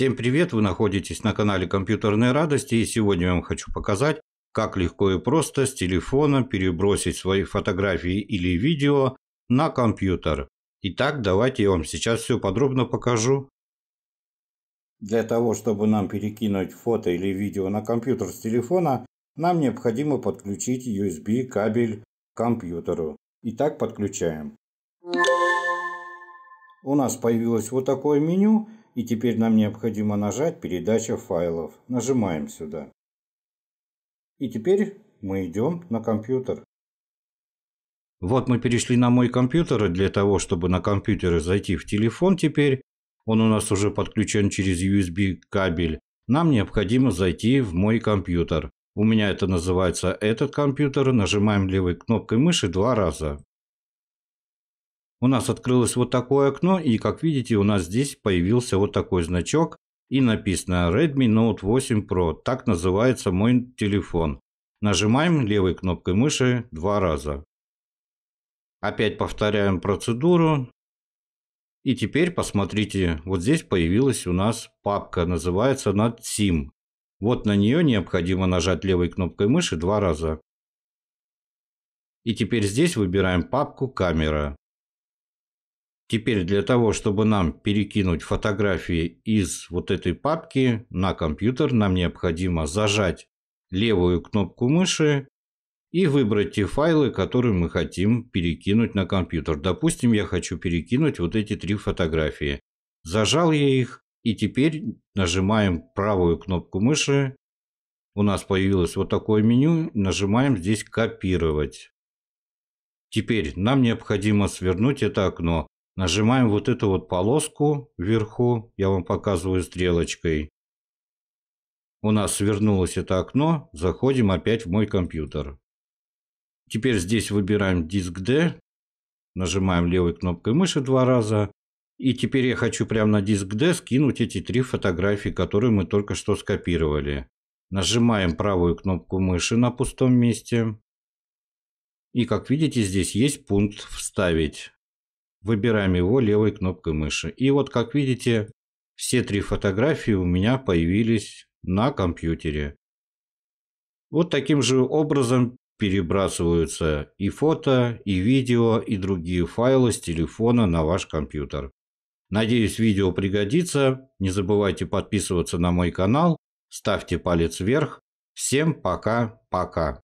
Всем привет! Вы находитесь на канале Компьютерные Радости и сегодня я вам хочу показать, как легко и просто с телефона перебросить свои фотографии или видео на компьютер. Итак, давайте я вам сейчас все подробно покажу. Для того, чтобы нам перекинуть фото или видео на компьютер с телефона, нам необходимо подключить USB кабель к компьютеру. Итак, подключаем. У нас появилось вот такое меню и теперь нам необходимо нажать «Передача файлов». Нажимаем сюда. И теперь мы идем на компьютер. Вот мы перешли на мой компьютер, для того, чтобы на компьютер зайти в телефон теперь, он у нас уже подключен через USB кабель, нам необходимо зайти в мой компьютер. У меня это называется этот компьютер. Нажимаем левой кнопкой мыши два раза. У нас открылось вот такое окно, и как видите, у нас здесь появился вот такой значок, и написано Redmi Note 8 Pro, так называется мой телефон. Нажимаем левой кнопкой мыши два раза. Опять повторяем процедуру. И теперь посмотрите, вот здесь появилась у нас папка, называется она SIM. Вот на нее необходимо нажать левой кнопкой мыши два раза. И теперь здесь выбираем папку «Камера». Теперь для того, чтобы нам перекинуть фотографии из вот этой папки на компьютер, нам необходимо зажать левую кнопку мыши и выбрать те файлы, которые мы хотим перекинуть на компьютер. Допустим, я хочу перекинуть вот эти три фотографии. Зажал я их и теперь нажимаем правую кнопку мыши. У нас появилось вот такое меню. Нажимаем здесь «Копировать». Теперь нам необходимо свернуть это окно. Нажимаем вот эту вот полоску вверху, я вам показываю стрелочкой. У нас свернулось это окно, заходим опять в мой компьютер. Теперь здесь выбираем диск D, нажимаем левой кнопкой мыши два раза. И теперь я хочу прямо на диск D скинуть эти три фотографии, которые мы только что скопировали. Нажимаем правую кнопку мыши на пустом месте. И как видите, здесь есть пункт «Вставить». Выбираем его левой кнопкой мыши. И вот, как видите, все три фотографии у меня появились на компьютере. Вот таким же образом перебрасываются и фото, и видео, и другие файлы с телефона на ваш компьютер. Надеюсь, видео пригодится. Не забывайте подписываться на мой канал, ставьте палец вверх. Всем пока-пока.